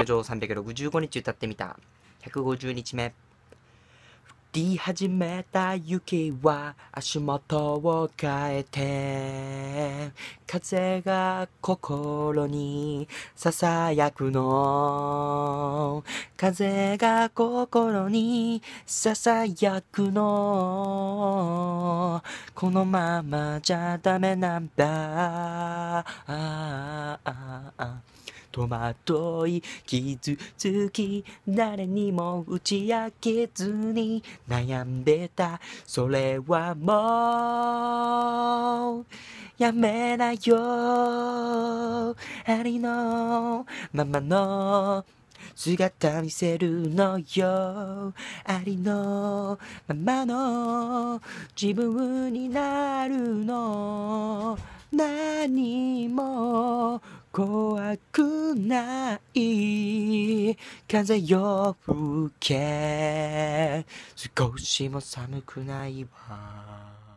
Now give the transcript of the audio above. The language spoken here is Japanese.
ラジオ365日歌ってみた150日目降り始めた雪は足元を変えて風が心にささやくの風が心にささやくのこのままじゃダメなんだ戸惑い傷つき誰にも打ち明けずに悩んでたそれはもうやめなよありのままの姿見せるのよありのままの自分になるの何も怖くない風よ吹け少しも寒くないわ